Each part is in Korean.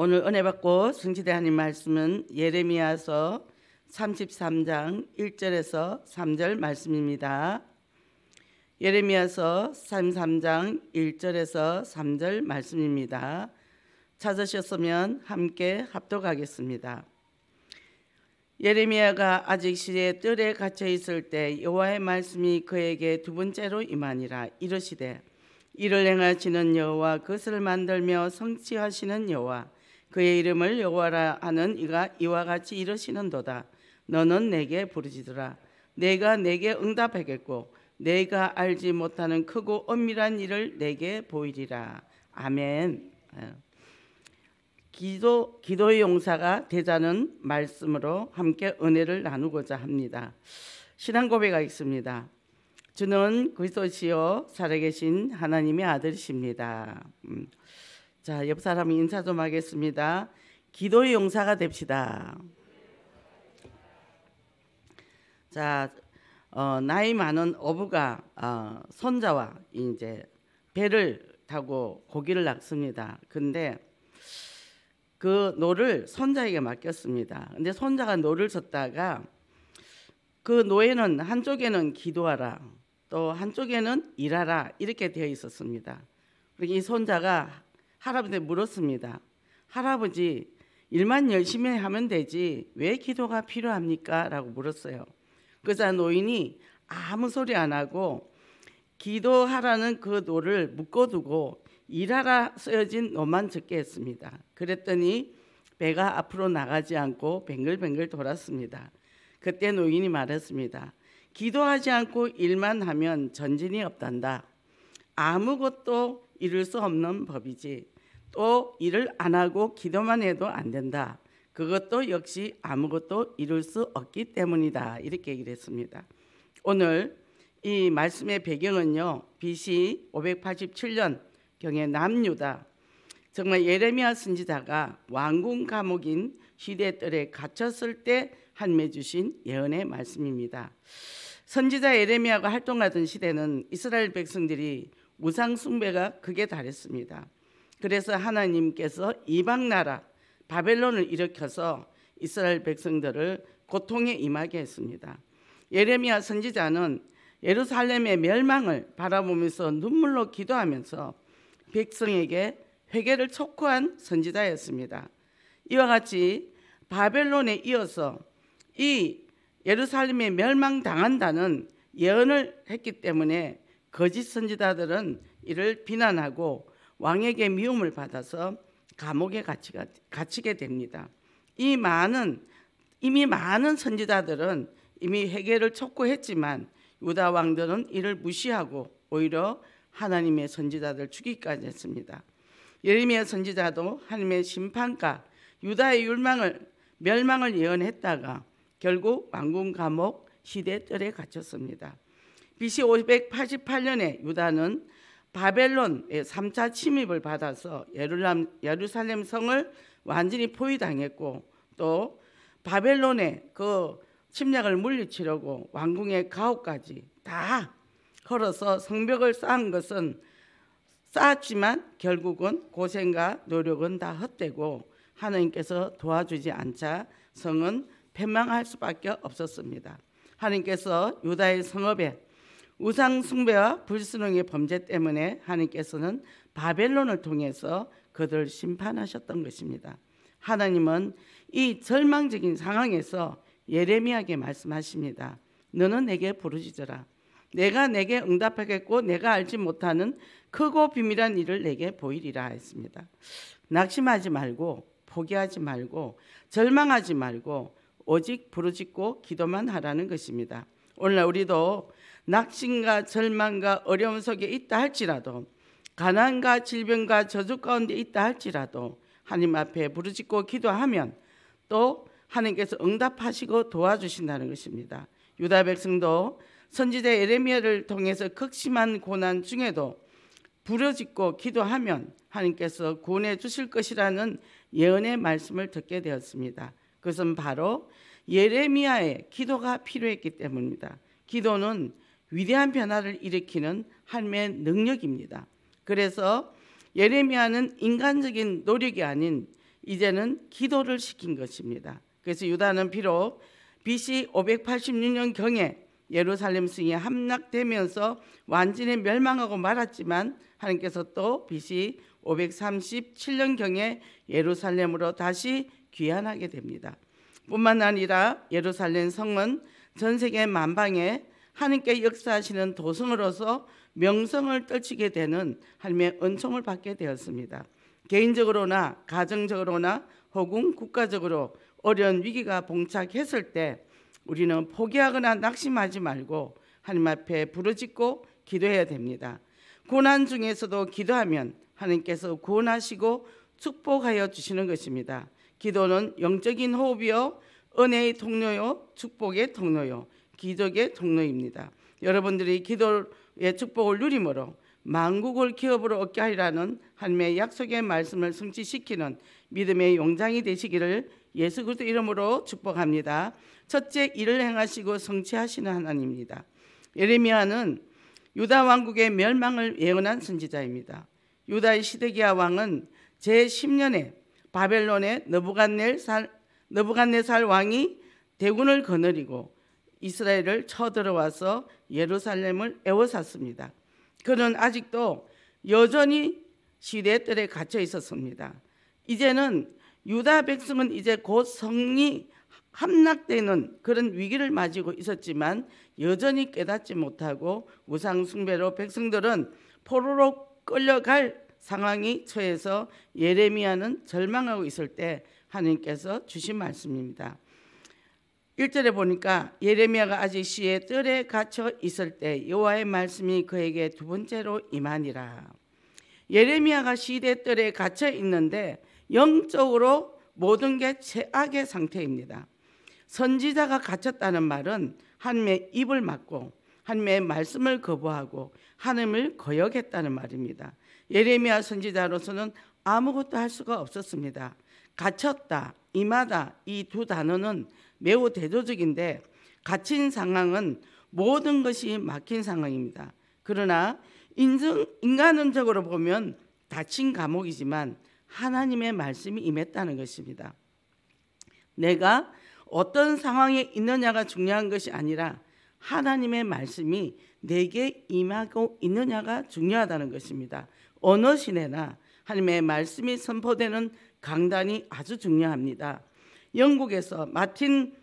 오늘 은혜 받고 승지대 하님 말씀은 예레미야서 33장 1절에서 3절 말씀입니다. 예레미야서 33장 1절에서 3절 말씀입니다. 찾으셨으면 함께 합독하겠습니다. 예레미야가 아직 시의 뜰에 갇혀 있을 때 여호와의 말씀이 그에게 두 번째로 임하니라 이르시되 이를 행하시는 여호와 그것을 만들며 성취하시는 여호와 그의 이름을 여호와라 하는 이가 이와 같이 이러시는도다. 너는 내게 부르짖으라. 내가 내게 응답하겠고 내가 알지 못하는 크고 엄밀한 일을 내게 보이리라. 아멘. 기도 기도의 용사가 되자는 말씀으로 함께 은혜를 나누고자 합니다. 신앙 고백이 있습니다. 주는 그리스도시요 살아계신 하나님의 아들이십니다. 음. 자, 옆 사람 인사 좀 하겠습니다. 기도의 용사가 됩시다. 자, 어, 나이 많은 어부가 어, 손자와 이제 배를 타고 고기를 낚습니다. 근데 그 노를 손자에게 맡겼습니다. 근데 손자가 노를 젓다가 그 노예는 한쪽에는 기도하라 또 한쪽에는 일하라 이렇게 되어 있었습니다. 그리고 이 손자가 할아버지한테 물었습니다. 할아버지 일만 열심히 하면 되지 왜 기도가 필요합니까? 라고 물었어요. 그자 노인이 아무 소리 안 하고 기도하라는 그 노를 묶어두고 일하라 쓰여진 노만 적게 했습니다. 그랬더니 배가 앞으로 나가지 않고 뱅글뱅글 돌았습니다. 그때 노인이 말했습니다. 기도하지 않고 일만 하면 전진이 없단다. 아무것도 이룰 수 없는 법이지 또 일을 안 하고 기도만 해도 안 된다. 그것도 역시 아무것도 이룰 수 없기 때문이다. 이렇게 얘기를 했습니다. 오늘 이 말씀의 배경은요. BC 587년 경에 남유다 정말 예레미야 선지자가 왕궁 감옥인 시대뜰에 갇혔을 때 한매 주신 예언의 말씀입니다. 선지자 예레미야가 활동하던 시대는 이스라엘 백성들이 우상숭배가 극에 달했습니다. 그래서 하나님께서 이방 나라 바벨론을 일으켜서 이스라엘 백성들을 고통에 임하게 했습니다. 예레미야 선지자는 예루살렘의 멸망을 바라보면서 눈물로 기도하면서 백성에게 회개를 촉구한 선지자였습니다. 이와 같이 바벨론에 이어서 이 예루살렘이 멸망당한다는 예언을 했기 때문에 거짓 선지자들은 이를 비난하고 왕에게 미움을 받아서 감옥에 갇히가, 갇히게 됩니다. 이 많은 이미 많은 선지자들은 이미 회개를 촉구했지만 유다 왕들은 이를 무시하고 오히려 하나님의 선지자들 죽이까지 했습니다. 예레미야 선지자도 하나님의 심판과 유다의 율망을 멸망을 예언했다가 결국 왕궁 감옥 시대뜰에 갇혔습니다. BC 588년에 유다는 바벨론의 3차 침입을 받아서 예루살렘 성을 완전히 포위당했고 또 바벨론의 그 침략을 물리치려고 왕궁의 가옥까지 다 걸어서 성벽을 쌓은 것은 쌓았지만 결국은 고생과 노력은 다 헛되고 하나님께서 도와주지 않자 성은 패망할 수밖에 없었습니다. 하나님께서 유다의 성읍에 우상 숭배와 불순응의 범죄 때문에 하나님께서는 바벨론을 통해서 그들을 심판하셨던 것입니다. 하나님은 이 절망적인 상황에서 예레미야에게 말씀하십니다. 너는 내게 부르짖어라. 내가 내게 응답하겠고 내가 알지 못하는 크고 비밀한 일을 내게 보이리라 했습니다. 낙심하지 말고 포기하지 말고 절망하지 말고 오직 부르짖고 기도만 하라는 것입니다. 오늘 우리도 낙심과 절망과 어려움 속에 있다 할지라도 가난과 질병과 저주 가운데 있다 할지라도 하나님 앞에 부르짖고 기도하면 또 하나님께서 응답하시고 도와주신다는 것입니다. 유다 백성도 선지자 에레미야를 통해서 극심한 고난 중에도 부르짖고 기도하면 하나님께서 구원해 주실 것이라는 예언의 말씀을 듣게 되었습니다. 그것은 바로 예레미야의 기도가 필요했기 때문입니다. 기도는 위대한 변화를 일으키는 하나님의 능력입니다. 그래서 예레미야는 인간적인 노력이 아닌 이제는 기도를 시킨 것입니다. 그래서 유다는 비록 BC 586년 경에 예루살렘 승이 함락되면서 완전히 멸망하고 말았지만 하나님께서 또 BC 537년 경에 예루살렘으로 다시 귀환하게 됩니다. 뿐만 아니라 예루살렘 성은 전 세계 만방에 하나님께 역사하시는 도성으로서 명성을 떨치게 되는 하나님의 은총을 받게 되었습니다. 개인적으로나 가정적으로나 혹은 국가적으로 어려운 위기가 봉착했을 때 우리는 포기하거나 낙심하지 말고 하나님 앞에 부르짖고 기도해야 됩니다. 고난 중에서도 기도하면 하나님께서 구원하시고 축복하여 주시는 것입니다. 기도는 영적인 호흡이요, 은혜의 통로요, 축복의 통로요, 기적의 통로입니다. 여러분들이 기도의 축복을 누림으로 만국을 기업으로 얻게 하리라는 하나님의 약속의 말씀을 성취시키는 믿음의 용장이 되시기를 예수 그리스도 이름으로 축복합니다. 첫째 일을 행하시고 성취하시는 하나님입니다. 예레미야는 유다 왕국의 멸망을 예언한 선지자입니다. 유다의 시드기야 왕은 제10년에 바벨론의 너부갓네살 왕이 대군을 거느리고 이스라엘을 쳐들어와서 예루살렘을 애워쌌습니다. 그는 아직도 여전히 시대 뜰에 갇혀 있었습니다. 이제는 유다 백성은 이제 곧 성리 함락되는 그런 위기를 맞이고 있었지만 여전히 깨닫지 못하고 우상 숭배로 백성들은 포로로 끌려갈 상황이 처해서 예레미야는 절망하고 있을 때 하나님께서 주신 말씀입니다. 1절에 보니까 예레미야가 아직 시의 뜰에 갇혀 있을 때 여호와의 말씀이 그에게 두 번째로 임하니라. 예레미야가 시대 뜰에 갇혀 있는데 영적으로 모든 게 최악의 상태입니다. 선지자가 갇혔다는 말은 하나님의 입을 막고 하나님의 말씀을 거부하고 하나님을 거역했다는 말입니다. 예레미야 선지자로서는 아무것도 할 수가 없었습니다. 갇혔다, 임하다 이 두 단어는 매우 대조적인데 갇힌 상황은 모든 것이 막힌 상황입니다. 그러나 인정, 인간적으로 보면 닫힌 감옥이지만 하나님의 말씀이 임했다는 것입니다. 내가 어떤 상황에 있느냐가 중요한 것이 아니라 하나님의 말씀이 내게 임하고 있느냐가 중요하다는 것입니다. 어느 시내나 하나님의 말씀이 선포되는 강단이 아주 중요합니다. 영국에서 마틴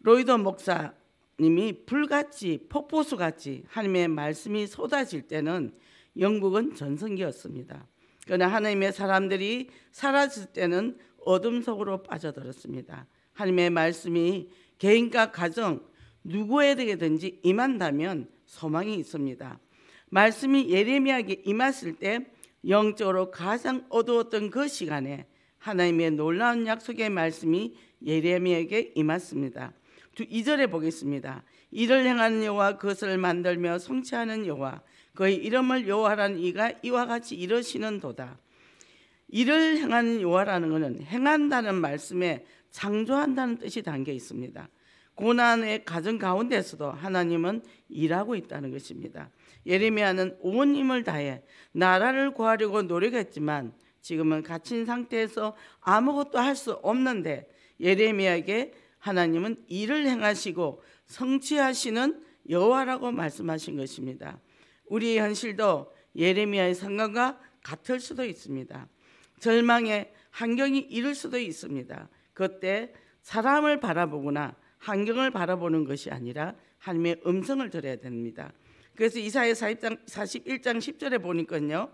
로이드 목사님이 불같이 폭포수같이 하나님의 말씀이 쏟아질 때는 영국은 전성기였습니다. 그러나 하나님의 사람들이 사라질 때는 어둠 속으로 빠져들었습니다. 하나님의 말씀이 개인과 가정 누구에게든지 임한다면 소망이 있습니다. 말씀이 예레미야에게 임했을 때 영적으로 가장 어두웠던 그 시간에 하나님의 놀라운 약속의 말씀이 예레미야에게 임했습니다. 이절에 보겠습니다. 이를 행하는 여호와 그것을 만들며 성취하는 여호와 그의 이름을 여호와라는 이가 이와 같이 이러시는 도다. 이를 행하는 여호와라는 것은 행한다는 말씀에 창조한다는 뜻이 담겨 있습니다. 고난의 가정 가운데서도 하나님은 일하고 있다는 것입니다. 예레미야는 온 힘을 다해 나라를 구하려고 노력했지만 지금은 갇힌 상태에서 아무것도 할 수 없는데 예레미야에게 하나님은 일을 행하시고 성취하시는 여호와라고 말씀하신 것입니다. 우리의 현실도 예레미야의 상관과 같을 수도 있습니다. 절망의 환경이 이를 수도 있습니다. 그때 사람을 바라보거나 환경을 바라보는 것이 아니라 하나님의 음성을 들어야 됩니다. 그래서 이사야 41장 10절에 보니까요.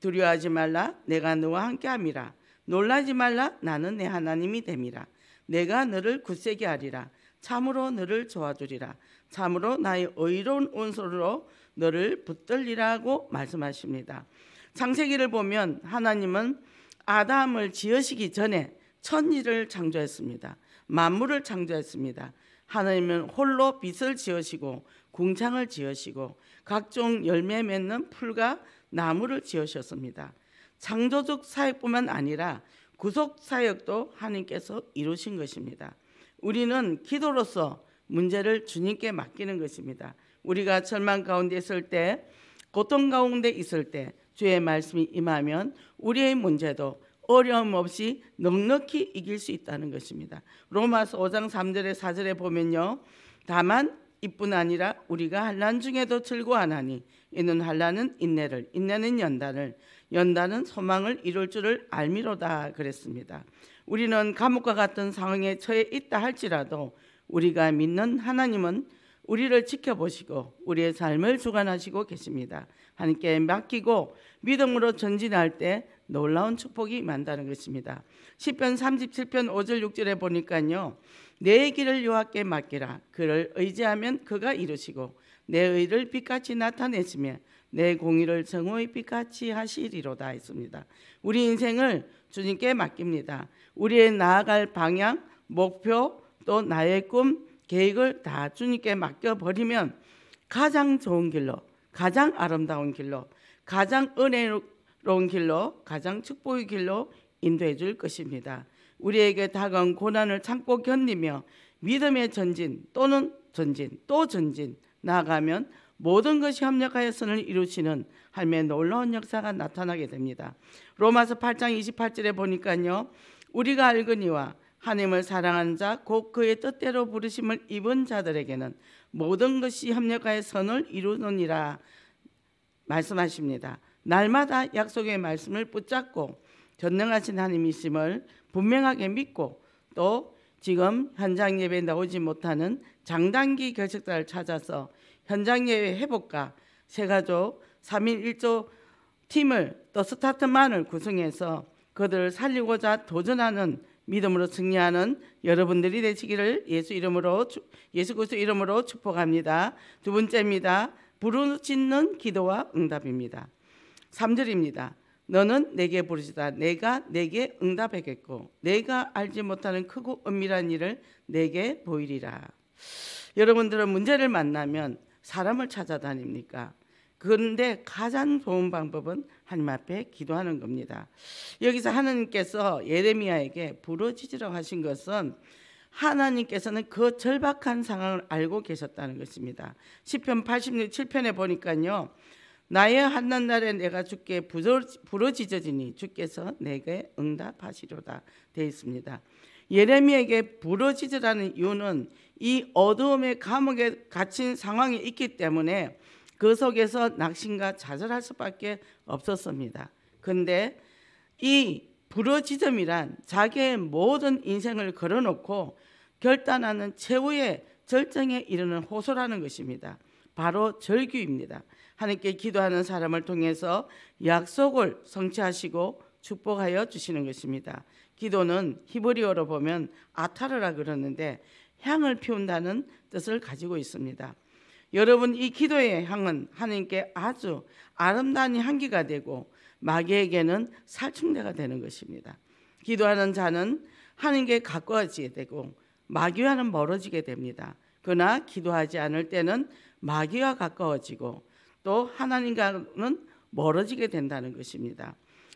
두려워하지 말라 내가 너와 함께함이라 놀라지 말라 나는 내 하나님이 됨이라 내가 너를 굳세게 하리라 참으로 너를 좋아주리라 참으로 나의 의로운 온소로 너를 붙들리라고 말씀하십니다. 창세기를 보면 하나님은 아담을 지으시기 전에 천지를 창조했습니다. 만물을 창조했습니다. 하나님은 홀로 빛을 지으시고 궁창을 지으시고 각종 열매 맺는 풀과 나무를 지으셨습니다. 창조적 사역뿐만 아니라 구속 사역도 하나님께서 이루신 것입니다. 우리는 기도로서 문제를 주님께 맡기는 것입니다. 우리가 절망 가운데 있을 때, 고통 가운데 있을 때 주의 말씀이 임하면 우리의 문제도 어려움 없이 넉넉히 이길 수 있다는 것입니다. 로마서 5장 3절에 4절에 보면요. 다만 이뿐 아니라 우리가 한란 중에도 즐거워하나니 이는 한란은 인내를 인내는 연단을 연단은 소망을 이룰 줄을 알미로다 그랬습니다. 우리는 감옥과 같은 상황에 처해 있다 할지라도 우리가 믿는 하나님은 우리를 지켜보시고 우리의 삶을 주관하시고 계십니다. 하나님께 맡기고 믿음으로 전진할 때 놀라운 축복이 만다는 것입니다. 10편 37편 5절 6절에 보니까요. 내 길을 여호께 맡기라. 그를 의지하면 그가 이루시고 내 의를 빛같이 나타내시며 내 공의를 정오의 빛같이 하시리로다 했습니다. 우리 인생을 주님께 맡깁니다. 우리의 나아갈 방향, 목표, 또 나의 꿈, 계획을 다 주님께 맡겨버리면 가장 좋은 길로, 가장 아름다운 길로, 가장 은혜롭 롱 길로 가장 축복의 길로 인도해 줄 것입니다. 우리에게 다가온 고난을 참고 견디며 믿음의 전진 또는 전진 또 전진 나아가면 모든 것이 협력하여 선을 이루시는 하나의 놀라운 역사가 나타나게 됩니다. 로마서 8장 28절에 보니까요. 우리가 알거니와 하나님을 사랑한 자 곧 그의 뜻대로 부르심을 입은 자들에게는 모든 것이 협력하여 선을 이루느니라 말씀하십니다. 날마다 약속의 말씀을 붙잡고 전능하신 하나님이심을 분명하게 믿고 또 지금 현장 예배에 나오지 못하는 장단기 결석자를 찾아서 현장 예배 회복과 세가족 3인 1조 팀을 또 스타트만을 구성해서 그들을 살리고자 도전하는 믿음으로 승리하는 여러분들이 되시기를 예수 이름으로 예수 그리스도 이름으로 축복합니다. 두 번째입니다. 부르짖는 기도와 응답입니다. 3절입니다. 너는 내게 부르지다. 내가 내게 응답하겠고 내가 알지 못하는 크고 은밀한 일을 내게 보이리라. 여러분들은 문제를 만나면 사람을 찾아다닙니까? 그런데 가장 좋은 방법은 하나님 앞에 기도하는 겁니다. 여기서 하나님께서 예레미야에게 부르짖으라고 하신 것은 하나님께서는 그 절박한 상황을 알고 계셨다는 것입니다. 시편 86, 7편에 보니까요. 나의 한낱날에 내가 주께 부러지저지니 주께서 내게 응답하시로다 되어 있습니다. 예레미에게 부러지저라는 이유는 이 어두움의 감옥에 갇힌 상황이 있기 때문에 그 속에서 낙심과 좌절할 수밖에 없었습니다. 근데 이 부러지점이란 자기의 모든 인생을 걸어놓고 결단하는 최후의 절정에 이르는 호소라는 것입니다. 바로 절규입니다. 하나님께 기도하는 사람을 통해서 약속을 성취하시고 축복하여 주시는 것입니다. 기도는 히브리어로 보면 아타르라 그러는데 향을 피운다는 뜻을 가지고 있습니다. 여러분 이 기도의 향은 하나님께 아주 아름다운 향기가 되고 마귀에게는 살충대가 되는 것입니다. 기도하는 자는 하나님께 가까워지게 되고 마귀와는 멀어지게 됩니다. 그러나 기도하지 않을 때는 마귀와 가까워지고 또 하나님과는 멀어지게 된다는 것입니다.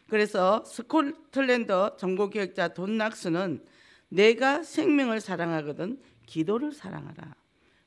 그래서 스코틀랜드 정보기획자 돈 낙스는 내가 생명을 사랑하거든 기도를 사랑하라.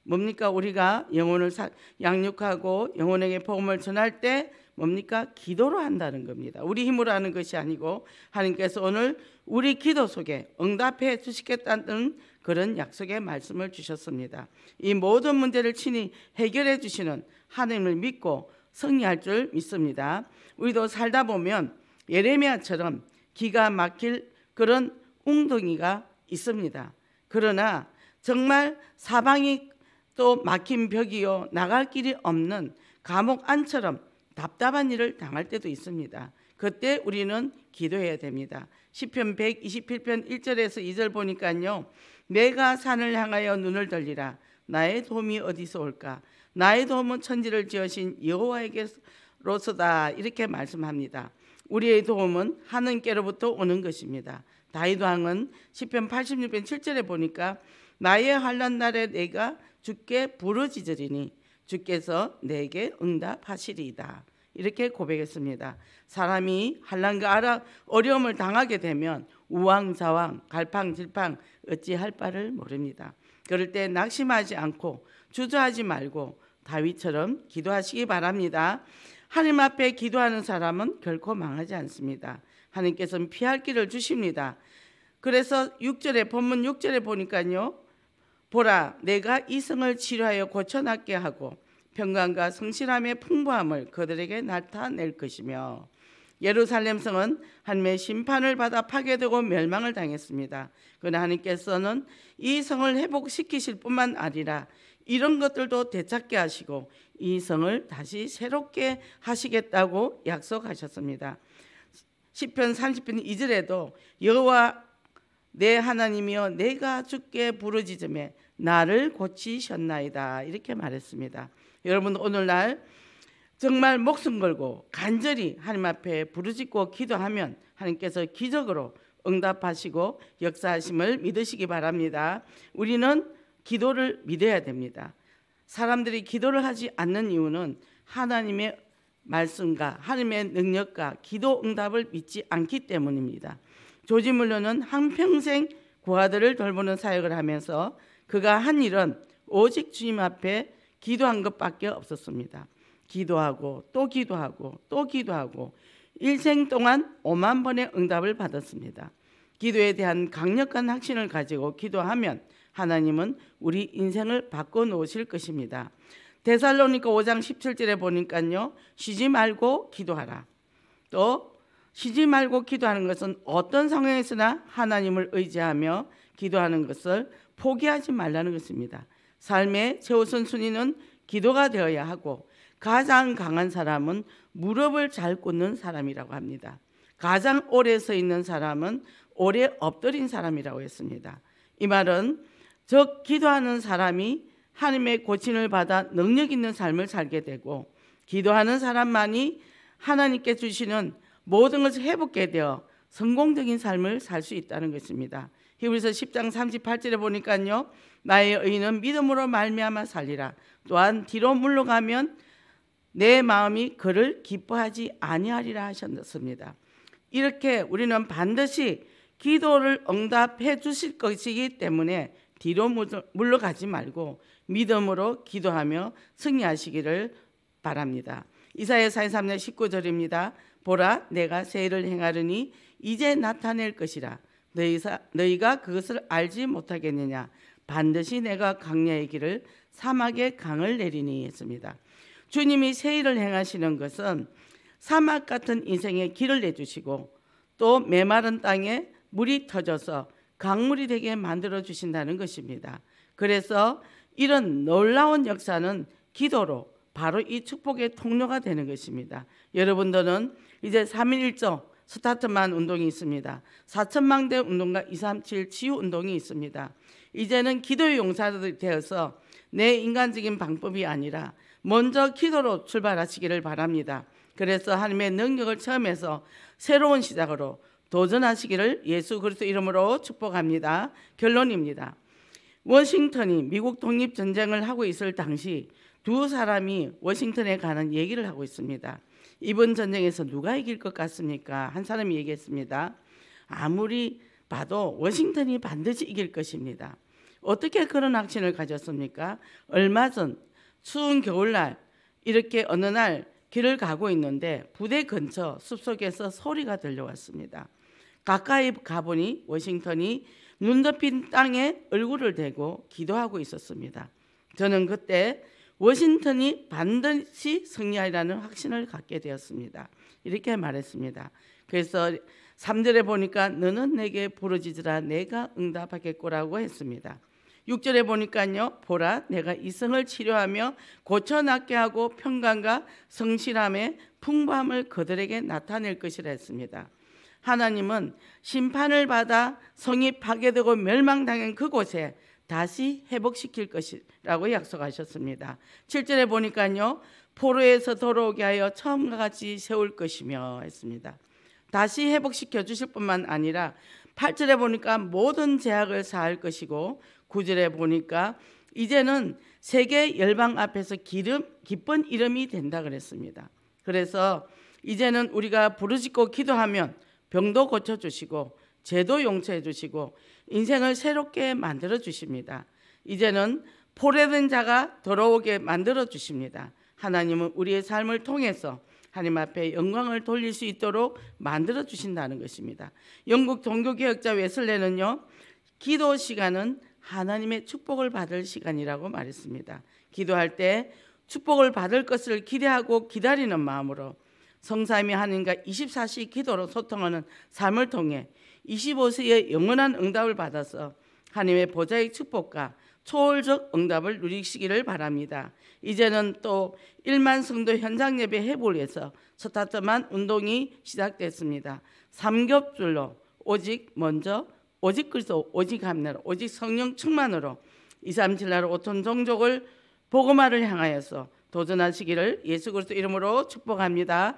뭡니까 우리가 영혼을 사, 양육하고 영혼에게 복음을 전할 때 뭡니까 기도로 한다는 겁니다. 우리 힘으로 하는 것이 아니고 하나님께서 오늘 우리 기도 속에 응답해 주시겠다는 그런 약속의 말씀을 주셨습니다. 이 모든 문제를 친히 해결해 주시는 하나님을 믿고 승리할 줄 믿습니다. 우리도 살다 보면 예레미야처럼 기가 막힐 그런 웅덩이가 있습니다. 그러나 정말 사방이 또 막힌 벽이요 나갈 길이 없는 감옥 안처럼 답답한 일을 당할 때도 있습니다. 그때 우리는 기도해야 됩니다. 시편 127편 1절에서 2절 보니까요. 내가 산을 향하여 눈을 돌리라 나의 도움이 어디서 올까 나의 도움은 천지를 지으신 여호와에게로서다 이렇게 말씀합니다. 우리의 도움은 하느께로부터 오는 것입니다. 다윗 왕은 시편 86편 7절에 보니까 나의 환난 날에 내가 주께 부르짖으리니 주께서 내게 응답하시리이다. 이렇게 고백했습니다. 사람이 한란과 어려움을 당하게 되면 우왕좌왕, 갈팡질팡 어찌할 바를 모릅니다. 그럴 때 낙심하지 않고 주저하지 말고 다윗처럼 기도하시기 바랍니다. 하나님 앞에 기도하는 사람은 결코 망하지 않습니다. 하나님께서는 피할 길을 주십니다. 그래서 6절에 본문 6절에 보니까요. 보라 내가 이성을 치료하여 고쳐낫게 하고 평강과 성실함의 풍부함을 그들에게 나타낼 것이며 예루살렘 성은 하나님의 심판을 받아 파괴되고 멸망을 당했습니다. 그러나 하나님께서는 이 성을 회복시키실 뿐만 아니라 이런 것들도 되찾게 하시고 이 성을 다시 새롭게 하시겠다고 약속하셨습니다. 시편 30편 2절에도 여호와 내 하나님이여 내가 주께 부르짖음에 나를 고치셨나이다 이렇게 말했습니다. 여러분 오늘날 정말 목숨 걸고 간절히 하나님 앞에 부르짖고 기도하면 하나님께서 기적으로 응답하시고 역사하심을 믿으시기 바랍니다. 우리는 기도를 믿어야 됩니다. 사람들이 기도를 하지 않는 이유는 하나님의 말씀과 하나님의 능력과 기도 응답을 믿지 않기 때문입니다. 조지 물러는 한평생 고아들을 돌보는 사역을 하면서 그가 한 일은 오직 주님 앞에 기도한 것밖에 없었습니다. 기도하고 또 기도하고 또 기도하고 일생 동안 5만 번의 응답을 받았습니다. 기도에 대한 강력한 확신을 가지고 기도하면 하나님은 우리 인생을 바꿔 놓으실 것입니다. 데살로니가 5장 17절에 보니까요. 쉬지 말고 기도하라. 또 쉬지 말고 기도하는 것은 어떤 상황에서나 하나님을 의지하며 기도하는 것을 포기하지 말라는 것입니다. 삶의 최우선 순위는 기도가 되어야 하고 가장 강한 사람은 무릎을 잘꽂는 사람이라고 합니다. 가장 오래 서 있는 사람은 오래 엎드린 사람이라고 했습니다. 이 말은 즉 기도하는 사람이 하나님의 고침을 받아 능력 있는 삶을 살게 되고 기도하는 사람만이 하나님께 주시는 모든 것을 회복게 되어 성공적인 삶을 살 수 있다는 것입니다. 히브리서 10장 38절에 보니까요. 나의 의는 믿음으로 말미암아 살리라. 또한 뒤로 물러가면 내 마음이 그를 기뻐하지 아니하리라 하셨습니다. 이렇게 우리는 반드시 기도를 응답해 주실 것이기 때문에 뒤로 물러가지 말고 믿음으로 기도하며 승리하시기를 바랍니다. 이사야 43장 19절입니다. 보라 내가 세일을 행하르니 이제 나타낼 것이라 너희 가 그것을 알지 못하겠느냐 반드시 내가 강야의 길을 사막의 강을 내리니 했습니다. 주님이 새 일을 행하시는 것은 사막 같은 인생에 길을 내주시고 또 메마른 땅에 물이 터져서 강물이 되게 만들어 주신다는 것입니다. 그래서 이런 놀라운 역사는 기도로 바로 이 축복의 통로가 되는 것입니다. 여러분들은 이제 3.1조 스타트만 운동이 있습니다. 4천망대 운동과 237 치유 운동이 있습니다. 이제는 기도의 용사들이 되어서 내 인간적인 방법이 아니라 먼저 기도로 출발하시기를 바랍니다. 그래서 하나님의 능력을 체험해서 새로운 시작으로 도전하시기를 예수 그리스도 이름으로 축복합니다. 결론입니다. 워싱턴이 미국 독립 전쟁을 하고 있을 당시 두 사람이 워싱턴에 가는 얘기를 하고 있습니다. 이번 전쟁에서 누가 이길 것 같습니까? 한 사람이 얘기했습니다. 아무리 봐도 워싱턴이 반드시 이길 것입니다. 어떻게 그런 확신을 가졌습니까? 얼마 전 추운 겨울날 이렇게 어느 날 길을 가고 있는데 부대 근처 숲속에서 소리가 들려왔습니다. 가까이 가보니 워싱턴이 눈 덮인 땅에 얼굴을 대고 기도하고 있었습니다. 저는 그때 워싱턴이 반드시 승리하리라는 확신을 갖게 되었습니다. 이렇게 말했습니다. 그래서 3절에 보니까 너는 내게 부르짖으라 내가 응답하겠고라고 했습니다. 6절에 보니까요. 보라 내가 이성을 치료하며 고쳐 낫게 하고 평강과 성실함의 풍부함을 그들에게 나타낼 것이라 했습니다. 하나님은 심판을 받아 성이 파괴되고 멸망당한 그곳에 다시 회복시킬 것이라고 약속하셨습니다. 7절에 보니까요. 포로에서 돌아오게 하여 처음과 같이 세울 것이며 했습니다. 다시 회복시켜 주실 뿐만 아니라 8절에 보니까 모든 제약을 사할 것이고 9절에 보니까 이제는 세계 열방 앞에서 기름 기쁜 이름이 된다 그랬습니다. 그래서 이제는 우리가 부르짖고 기도하면 병도 고쳐 주시고 죄도 용서해 주시고 인생을 새롭게 만들어 주십니다. 이제는 포레된 자가 돌아오게 만들어 주십니다. 하나님은 우리의 삶을 통해서 하나님 앞에 영광을 돌릴 수 있도록 만들어 주신다는 것입니다. 영국 종교개혁자 웨슬레는요. 기도 시간은 하나님의 축복을 받을 시간이라고 말했습니다. 기도할 때 축복을 받을 것을 기대하고 기다리는 마음으로 성삼이 하나님과 24시 기도로 소통하는 삶을 통해 25세의 영원한 응답을 받아서 하나님의 보좌의 축복과 초월적 응답을 누리시기를 바랍니다. 이제는 또 1만 성도 현장 예배 해볼에서 첫 타트만 운동이 시작됐습니다. 삼겹줄로 오직 먼저 오직 그리스도 오직 하늘 오직 성령 충만으로 237 나라 오천 종족을 복음화를 향하여서 도전하시기를 예수 그리스도 이름으로 축복합니다.